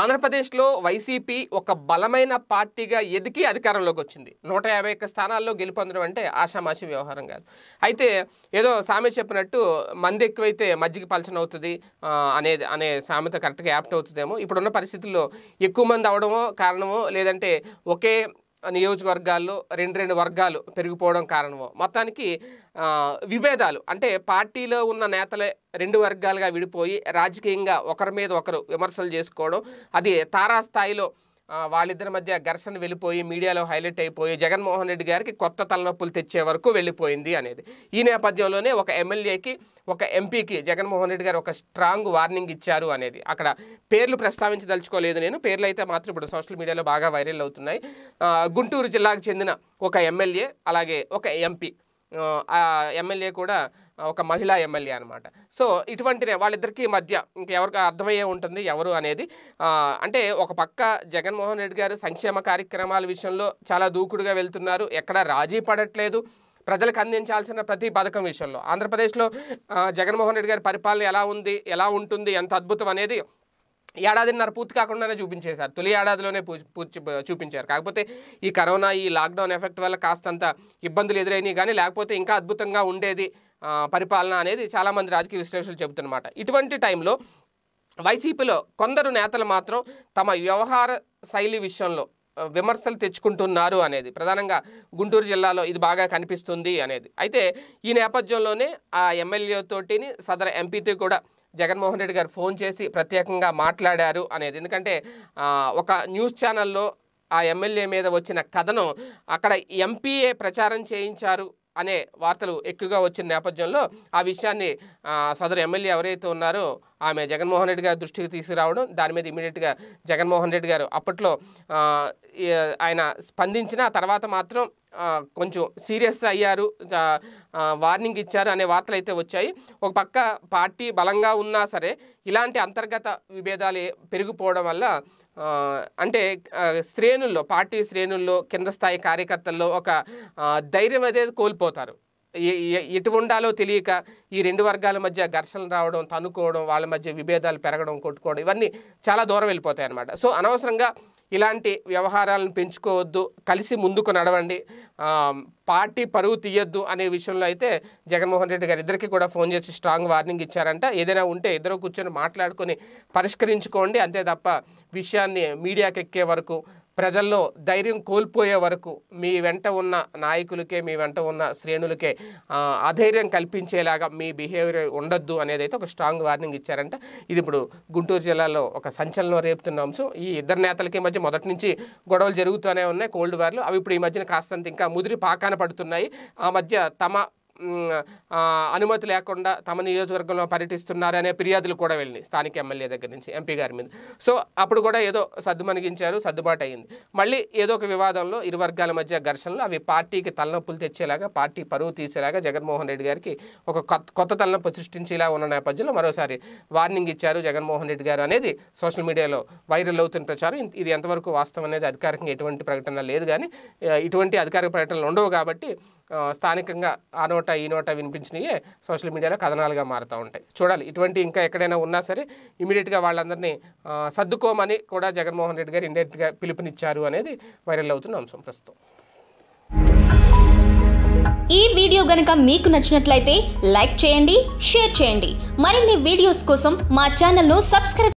ఆంధ్రప్రదేశ్లో వైసీపీ ఒక బలమైన పార్టీగా ఎదికి అధికారంలోకి వచ్చింది నూట యాభై ఒక్క స్థానాల్లో గెలుపొందడం అంటే ఆశామాషి వ్యవహారం కాదు అయితే ఏదో సామె చెప్పినట్టు మంది ఎక్కువైతే మజ్జిగ పలచన అవుతుంది అనేది అనే సామెత కరెక్ట్గా యాప్ట్ అవుతుందేమో ఇప్పుడున్న పరిస్థితుల్లో ఎక్కువ మంది అవడమో కారణమో లేదంటే ఒకే నియోజకవర్గాల్లో రెండు రెండు వర్గాలు పెరిగిపోవడం కారణమో మొత్తానికి విభేదాలు అంటే పార్టీలో ఉన్న నేతలే రెండు వర్గాలుగా విడిపోయి రాజకీయంగా ఒకరి మీద ఒకరు విమర్శలు చేసుకోవడం అది తారాస్థాయిలో వాళ్ళిద్దరి మధ్య ఘర్షణ వెళ్ళిపోయి మీడియాలో హైలైట్ అయిపోయి జగన్మోహన్ రెడ్డి గారికి కొత్త తలనొప్పులు తెచ్చే వరకు వెళ్ళిపోయింది అనేది ఈ నేపథ్యంలోనే ఒక ఎమ్మెల్యేకి ఒక ఎంపీకి జగన్మోహన్ రెడ్డి గారు ఒక స్ట్రాంగ్ వార్నింగ్ ఇచ్చారు అనేది అక్కడ పేర్లు ప్రస్తావించదలుచుకోలేదు నేను పేర్లు అయితే మాత్రం ఇప్పుడు సోషల్ మీడియాలో బాగా వైరల్ అవుతున్నాయి గుంటూరు జిల్లాకు చెందిన ఒక ఎమ్మెల్యే అలాగే ఒక ఎంపీ ఎమ్మెల్యే కూడా ఒక మహిళా ఎమ్మెల్యే అనమాట సో ఇటువంటినే వాళ్ళిద్దరికీ మధ్య ఇంకెవరికి అర్థమయ్యే ఉంటుంది ఎవరు అనేది అంటే ఒక పక్క జగన్మోహన్ రెడ్డి గారు సంక్షేమ కార్యక్రమాల విషయంలో చాలా దూకుడుగా వెళ్తున్నారు ఎక్కడా రాజీ పడట్లేదు ప్రజలకు అందించాల్సిన ప్రతి పథకం విషయంలో ఆంధ్రప్రదేశ్లో జగన్మోహన్ రెడ్డి గారి పరిపాలన ఎలా ఉంది ఎలా ఉంటుంది ఎంత అద్భుతం అనేది ఏడాదిన్నర పూర్తి కాకుండానే చూపించేశారు తొలి ఏడాదిలోనే పూర్తి చూపించారు కాకపోతే ఈ కరోనా ఈ లాక్డౌన్ ఎఫెక్ట్ వల్ల కాస్తంత ఇబ్బందులు ఎదురైనాయి కానీ లేకపోతే ఇంకా అద్భుతంగా ఉండేది పరిపాలన అనేది చాలామంది రాజకీయ విశ్లేషకులు చెబుతున్నమాట ఇటువంటి టైంలో వైసీపీలో కొందరు నేతలు మాత్రం తమ వ్యవహార శైలి విషయంలో విమర్శలు తెచ్చుకుంటున్నారు అనేది ప్రధానంగా గుంటూరు జిల్లాలో ఇది బాగా కనిపిస్తుంది అనేది అయితే ఈ నేపథ్యంలోనే ఆ ఎమ్మెల్యేతోటిని సదర ఎంపీతో కూడా జగన్మోహన్ రెడ్డి గారు ఫోన్ చేసి ప్రత్యేకంగా మాట్లాడారు అనేది ఎందుకంటే ఒక న్యూస్ ఛానల్లో ఆ ఎమ్మెల్యే మీద వచ్చిన కథను అక్కడ ఎంపీఏ ప్రచారం చేయించారు అనే వార్తలు ఎక్కువగా వచ్చిన నేపథ్యంలో ఆ విషయాన్ని సదరు ఎమ్మెల్యే ఎవరైతే ఉన్నారో ఆమె జగన్మోహన్ రెడ్డి గారి దృష్టికి తీసుకురావడం దాని మీద ఇమీడియట్గా జగన్మోహన్ రెడ్డి గారు అప్పట్లో ఆయన స్పందించిన తర్వాత మాత్రం కొంచెం సీరియస్ అయ్యారు వార్నింగ్ ఇచ్చారు అనే వార్తలు అయితే వచ్చాయి ఒక పక్క పార్టీ బలంగా ఉన్నా సరే ఇలాంటి అంతర్గత విభేదాలు పెరిగిపోవడం వల్ల అంటే శ్రేణుల్లో పార్టీ శ్రేణుల్లో కింద స్థాయి కార్యకర్తల్లో ఒక ధైర్యం అనేది కోల్పోతారు ఎటు ఉండాలో తెలియక ఈ రెండు వర్గాల మధ్య ఘర్షణలు రావడం తనుకోవడం వాళ్ళ మధ్య విభేదాలు పెరగడం కొట్టుకోవడం ఇవన్నీ చాలా దూరం వెళ్ళిపోతాయి అనమాట సో అనవసరంగా ఇలాంటి వ్యవహారాలను పెంచుకోవద్దు కలిసి ముందుకు నడవండి పార్టీ పరువు తీయొద్దు అనే విషయంలో అయితే జగన్మోహన్ రెడ్డి గారు ఇద్దరికి కూడా ఫోన్ చేసి స్ట్రాంగ్ వార్నింగ్ ఇచ్చారంట ఏదైనా ఉంటే ఇద్దరు కూర్చొని మాట్లాడుకొని పరిష్కరించుకోండి అంతే తప్ప విషయాన్ని మీడియాకి ఎక్కే వరకు ప్రజల్లో ధైర్యం కోల్పోయే వరకు మీ వెంట ఉన్న నాయకులకే మీ వెంట ఉన్న శ్రేణులకే అధైర్యం కల్పించేలాగా మీ బిహేవియర్ ఉండొద్దు అనేది అయితే ఒక స్ట్రాంగ్ వార్నింగ్ ఇచ్చారంట ఇది ఇప్పుడు గుంటూరు జిల్లాలో ఒక సంచలనం రేపుతున్న అంశం ఈ ఇద్దరు నేతలకి మధ్య మొదటి నుంచి గొడవలు జరుగుతూనే ఉన్నాయి కోల్డ్ వార్లు అవి ఇప్పుడు ఈ మధ్యన కాస్తంత ఇంకా ముదిరి పాకాన పడుతున్నాయి ఆ మధ్య తమ అనుమతి లేకుండా తమ నియోజకవర్గంలో పర్యటిస్తున్నారనే ఫిర్యాదులు కూడా వెళ్ళినాయి స్థానిక ఎమ్మెల్యే దగ్గర నుంచి ఎంపీ గారి మీద సో అప్పుడు కూడా ఏదో సర్దుమణిగించారు సర్దుబాటు అయింది మళ్ళీ ఏదో ఒక వివాదంలో ఇరు వర్గాల మధ్య ఘర్షణలు అవి పార్టీకి తలనొప్పులు తెచ్చేలాగా పార్టీ పరువు తీసేలాగా జగన్మోహన్ రెడ్డి గారికి ఒక కొత్త తలనొప్పి సృష్టించేలా ఉన్న నేపథ్యంలో మరోసారి వార్నింగ్ ఇచ్చారు జగన్మోహన్ రెడ్డి గారు అనేది సోషల్ మీడియాలో వైరల్ అవుతున్న ప్రచారం ఇది ఎంతవరకు వాస్తవం అనేది అధికారికంగా ఎటువంటి ప్రకటన లేదు కానీ ఇటువంటి అధికారిక ప్రకటనలు ఉండవు కాబట్టి స్థానికంగా ఆ నోట ఈ నోట వినిపించినవి సోషల్ మీడియాలో కథనాలుగా మారుతూ ఉంటాయి చూడాలి ఇటువంటి ఇంకా ఎక్కడైనా ఉన్నా సరే ఇమీడియట్గా వాళ్ళందరినీ సర్దుకోమని కూడా జగన్మోహన్ రెడ్డి గారు ఇండైరెక్ట్గా పిలుపునిచ్చారు అనేది వైరల్ అవుతున్న అంశం ప్రస్తుతం ఈ వీడియో గనక మీకు నచ్చినట్లయితే లైక్ చేయండి షేర్ చేయండి మరిన్ని వీడియోస్ కోసం మా ఛానల్ను సబ్స్క్రైబ్